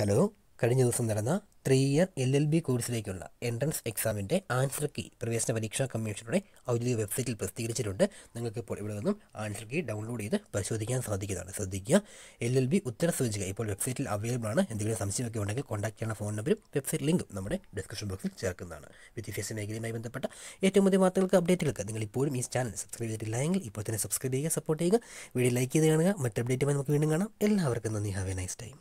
hello കഴിഞ്ഞ ദിവസം നടന്ന three year L L B കോഴ്സിലേക്കുള്ള എൻട്രൻസ് എക്സാമിൻ്റെ ആൻസർ കീ പ്രവേശന പരീക്ഷാ കമ്മീഷനുടെ ഔദ്യോഗിക വെബ്സൈറ്റിൽ പ്രസിദ്ധീകരിച്ചിട്ടുണ്ട് നിങ്ങൾക്ക് ഇപ്പോൾ ഇവിടെ നിന്നും ആൻസർ കീ ഡൗൺലോഡ് ചെയ്ത് പരിശോധിക്കാൻ സാധിക്കുന്നതാണ് ശ്രദ്ധിക്കുക എൽ എൽ ബി ഉത്തര സൂചിക ഇപ്പോൾ വെബ്സൈറ്റിൽ അവൈലബിൾ ആണ് എന്തെങ്കിലും സംശയമൊക്കെ ഉണ്ടെങ്കിൽ കോൺടാക്ട് ചെയ്യുന്ന ഫോൺ നമ്പറും വെബ്സൈറ്റ് ലിങ്കും നമ്മുടെ ഡിസ്ക്രിപ്ഷൻ ബോക്സിൽ ചേർക്കുന്നതാണ് വിദ്യാഭ്യാസ മേഖലയുമായി ബന്ധപ്പെട്ട ഏറ്റവും പുതിയ വാർത്തകൾക്ക് അപ്ഡേറ്റുകൾക്ക് നിങ്ങൾ ഇപ്പോഴും ഈ ചാനൽ സബ്സ്ക്രൈബ് എങ്കിൽ ഇപ്പോൾ തന്നെ സബ്സ്ക്രൈബ് ചെയ്യുക സപ്പോർട്ട് ചെയ്യുക വീഡിയോ ലൈക്ക് ചെയ്ത് കാണുക മറ്റ് അപ്ഡേറ്റുമായി നമുക്ക് വീണ്ടും കാണാം എല്ലാവർക്കും നന്ദി ഹാവ് എ നൈസ് ടൈം